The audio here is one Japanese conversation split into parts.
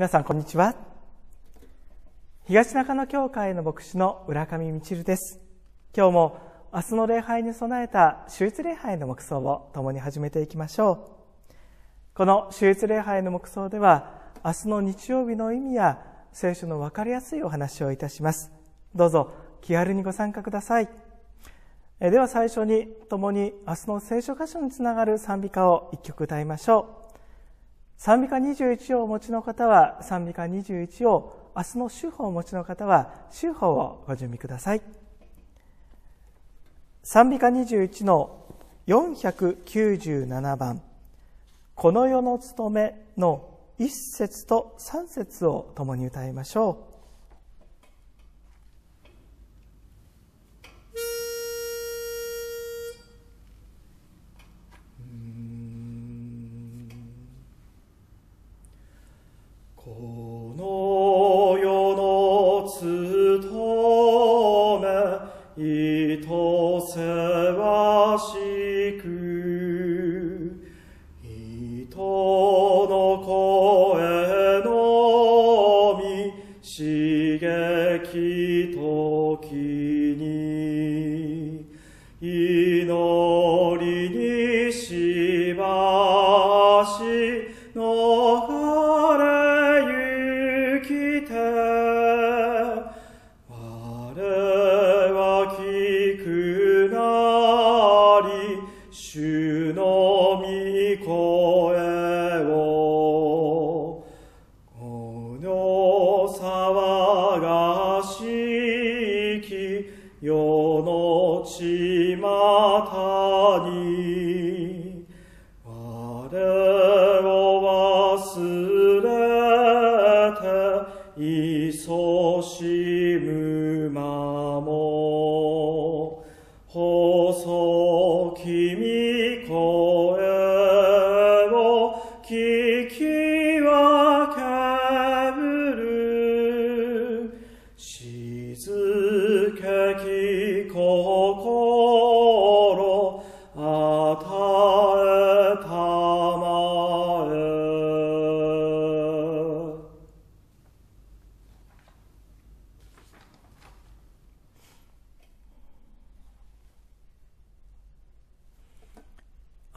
皆さんこんにちは東中野教会の牧師の浦上みちるです今日も明日の礼拝に備えた手術礼拝の黙想を共に始めていきましょうこの手術礼拝の黙想では明日の日曜日の意味や聖書の分かりやすいお話をいたしますどうぞ気軽にご参加くださいでは最初に共に明日の聖書箇所につながる賛美歌を一曲歌いましょう賛美歌21をお持ちの方は賛美歌21を明日の週報をお持ちの方は週報をご準備ください賛美歌21の497番「この世の務め」の1節と3節を共に歌いましょう。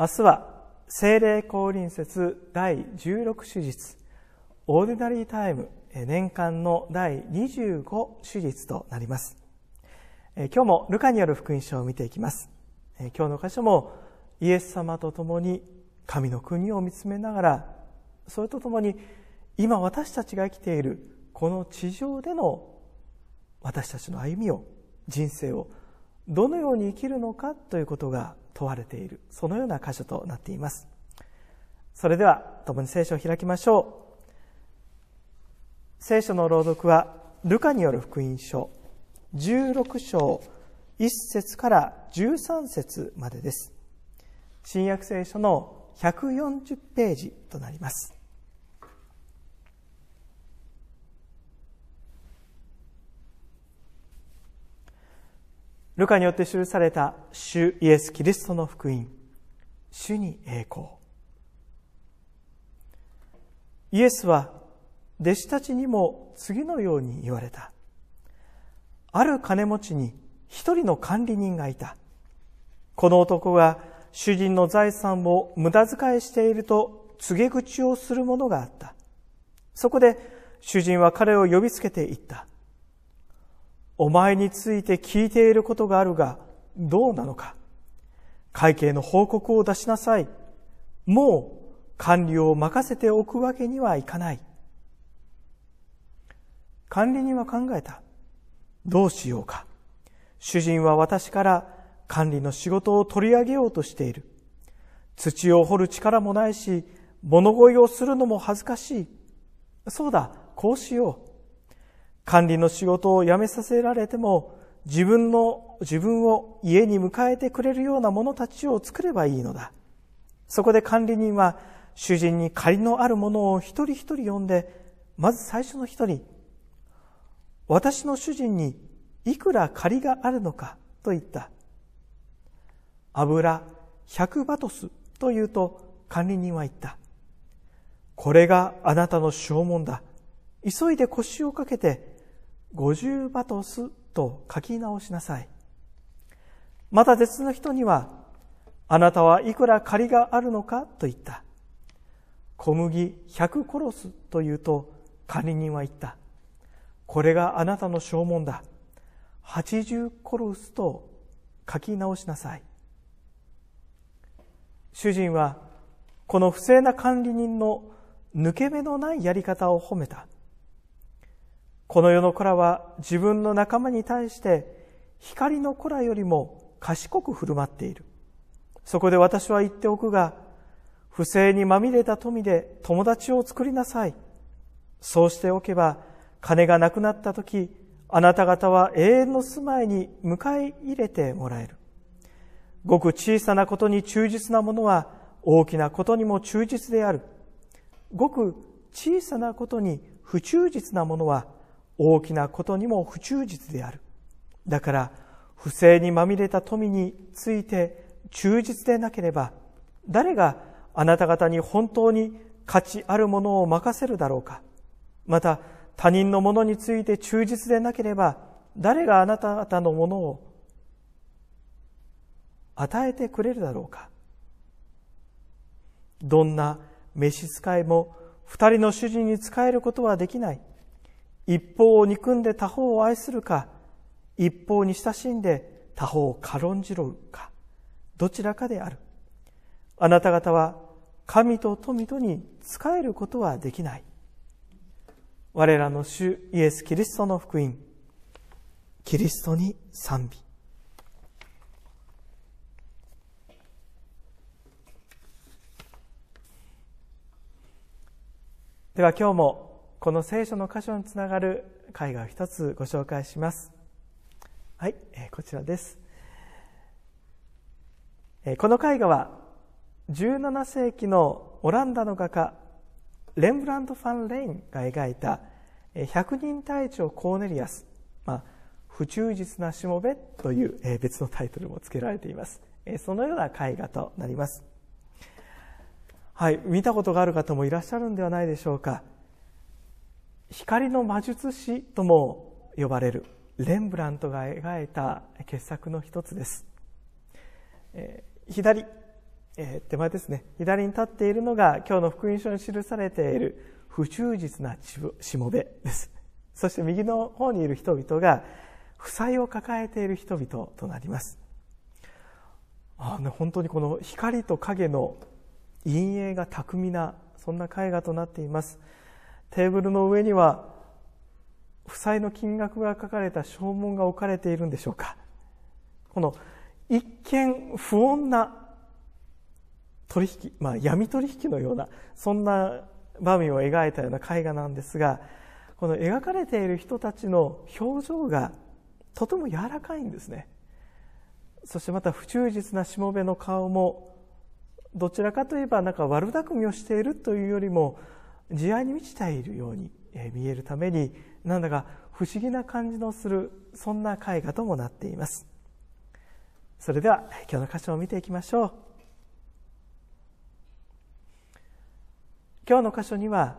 明日は聖霊降臨節第16手術オーディナリータイム年間の第25手術となります今日もルカによる福音書を見ていきます今日の箇所もイエス様と共に神の国を見つめながらそれと共に今私たちが生きているこの地上での私たちの歩みを人生をどのように生きるのかということが問われているそのような箇所となっていますそれでは共に聖書を開きましょう聖書の朗読はルカによる福音書16章1節から13節までです新約聖書の140ページとなりますルカによって記された主イエス・キリストの福音、主に栄光。イエスは弟子たちにも次のように言われた。ある金持ちに一人の管理人がいた。この男が主人の財産を無駄遣いしていると告げ口をするものがあった。そこで主人は彼を呼びつけて言った。お前について聞いていることがあるが、どうなのか。会計の報告を出しなさい。もう管理を任せておくわけにはいかない。管理人は考えた。どうしようか。主人は私から管理の仕事を取り上げようとしている。土を掘る力もないし、物乞いをするのも恥ずかしい。そうだ、こうしよう。管理の仕事を辞めさせられても、自分の、自分を家に迎えてくれるような者たちを作ればいいのだ。そこで管理人は、主人に借りのある者を一人一人呼んで、まず最初の一人、私の主人にいくら借りがあるのかと言った。油100バトスと言うと管理人は言った。これがあなたの証文だ。急いで腰をかけて五十バトスと書き直しなさい。また別の人には、あなたはいくら借りがあるのかと言った。小麦百殺すコロスと言うと、管理人は言った。これがあなたの証文だ。八十コロスと書き直しなさい。主人は、この不正な管理人の抜け目のないやり方を褒めた。この世の子らは自分の仲間に対して光の子らよりも賢く振る舞っている。そこで私は言っておくが、不正にまみれた富で友達を作りなさい。そうしておけば、金がなくなった時、あなた方は永遠の住まいに迎え入れてもらえる。ごく小さなことに忠実なものは大きなことにも忠実である。ごく小さなことに不忠実なものは大きなことにも不忠実である。だから、不正にまみれた富について忠実でなければ、誰があなた方に本当に価値あるものを任せるだろうか。また、他人のものについて忠実でなければ、誰があなた方のものを与えてくれるだろうか。どんな召使いも二人の主人に仕えることはできない。一方を憎んで他方を愛するか一方に親しんで他方を軽んじろうかどちらかであるあなた方は神と富とに仕えることはできない我らの主イエス・キリストの福音キリストに賛美では今日もこの聖書の箇所につながる絵画を一つご紹介しますはい、えこちらです、えこの絵画は17世紀のオランダの画家レンブラント・ファン・レインが描いた「百人隊長コーネリアス」まあ、不忠実なしもべ」という別のタイトルも付けられていますそのような絵画となりますはい見たことがある方もいらっしゃるんではないでしょうか光の魔術師とも呼ばれるレンブラントが描いた傑作の一つです、えー、左、えー、手前ですね左に立っているのが今日の福音書に記されている不忠実なしもべですそして右の方にいる人々が負債を抱えている人々となりますあ、ね、本当にこの光と影の陰影が巧みなそんな絵画となっていますテーブルの上には負債の金額が書かれた証文が置かれているんでしょうかこの一見不穏な取引、まあ、闇取引のようなそんな場面を描いたような絵画なんですがこの描かれている人たちの表情がとても柔らかいんですねそしてまた不忠実なしもべの顔もどちらかといえばなんか悪巧みをしているというよりも慈愛に満ちているように見えるためになんだか不思議な感じのするそんな絵画ともなっていますそれでは今日の箇所を見ていきましょう今日の箇所には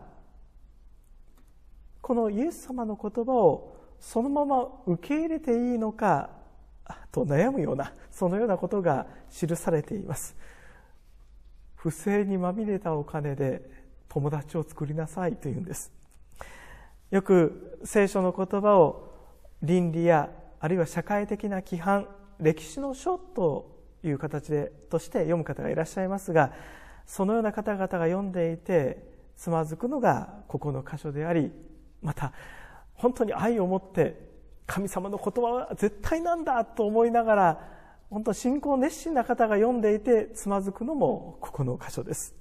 このイエス様の言葉をそのまま受け入れていいのかと悩むようなそのようなことが記されています不正にまみれたお金で友達を作りなさいというんですよく聖書の言葉を倫理やあるいは社会的な規範歴史の書という形でとして読む方がいらっしゃいますがそのような方々が読んでいてつまずくのがここの箇所でありまた本当に愛を持って神様の言葉は絶対なんだと思いながら本当信仰熱心な方が読んでいてつまずくのもここの箇所です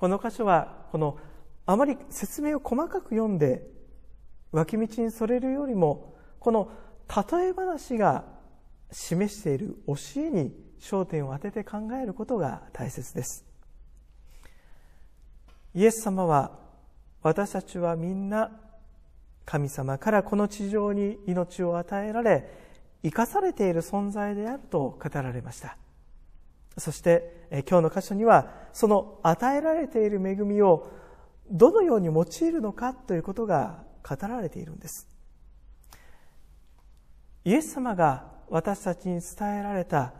この箇所はこのあまり説明を細かく読んで脇道にそれるよりもこの例え話が示している教えに焦点を当てて考えることが大切ですイエス様は私たちはみんな神様からこの地上に命を与えられ生かされている存在であると語られましたそして今日の箇所にはその与えられている恵みをどのように用いるのかということが語られているんですイエス様が私たちに伝えられた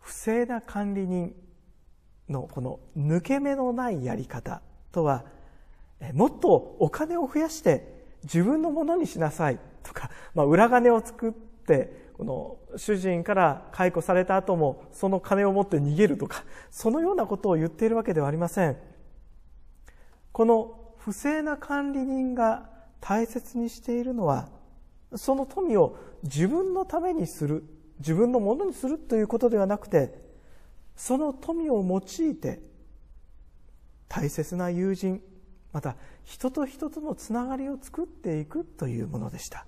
不正な管理人のこの抜け目のないやり方とはもっとお金を増やして自分のものにしなさいとか、まあ、裏金を作ってこの主人から解雇された後もその金を持って逃げるとかそのようなことを言っているわけではありませんこの不正な管理人が大切にしているのはその富を自分のためにする自分のものにするということではなくてその富を用いて大切な友人また人と人とのつながりを作っていくというものでした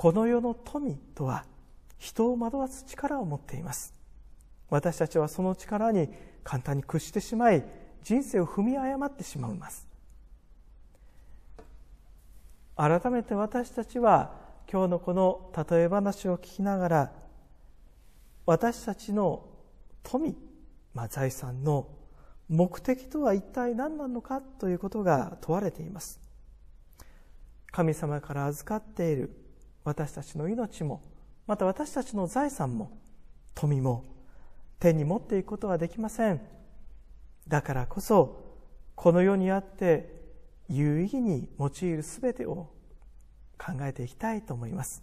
この世の富とは人を惑わす力を持っています私たちはその力に簡単に屈してしまい人生を踏み誤ってしまいます改めて私たちは今日のこの例え話を聞きながら私たちの富、まあ、財産の目的とは一体何なのかということが問われています神様から預かっている私たちの命もまた私たちの財産も富も手に持っていくことはできませんだからこそこの世にあって有意義に用いる全てを考えていきたいと思います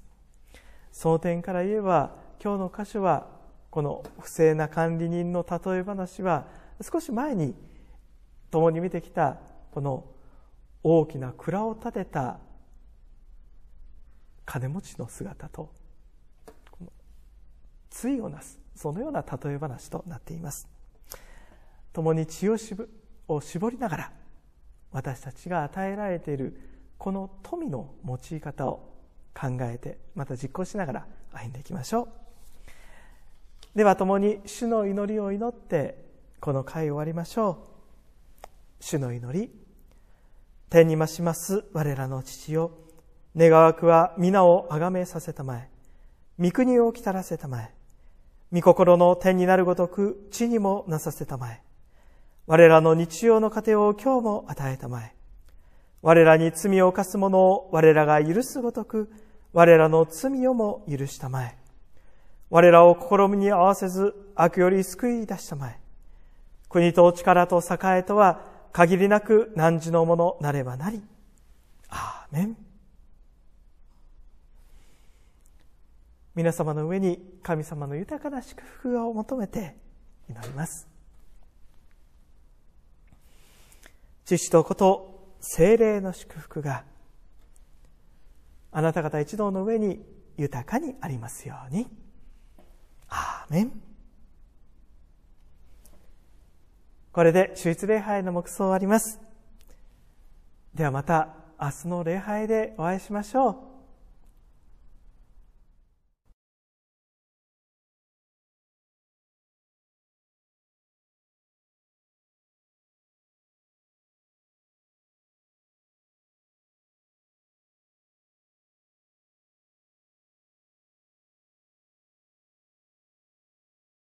その点から言えば今日の箇所はこの不正な管理人の例え話は少し前に共に見てきたこの大きな蔵を建てた金持ちの姿と対をなすそのような例え話となっています共に血を絞りながら私たちが与えられているこの富の用い方を考えてまた実行しながら歩んでいきましょうでは共に主の祈りを祈ってこの会を終わりましょう主の祈り天にまします我らの父よ願わくは皆をあがめさせたまえ、御国をきたらせたまえ、御心の天になるごとく地にもなさせたまえ、我らの日常の糧を今日も与えたまえ、我らに罪を犯す者を我らが許すごとく、我らの罪をも許したまえ、我らを試みに合わせず悪より救い出したまえ、国と力と栄えとは限りなく何時のものなればなり。アーメン。皆様の上に神様の豊かな祝福を求めて祈ります父と子と精霊の祝福があなた方一同の上に豊かにありますようにアーメンこれで主日礼拝の黙想を終わりますではまた明日の礼拝でお会いしましょう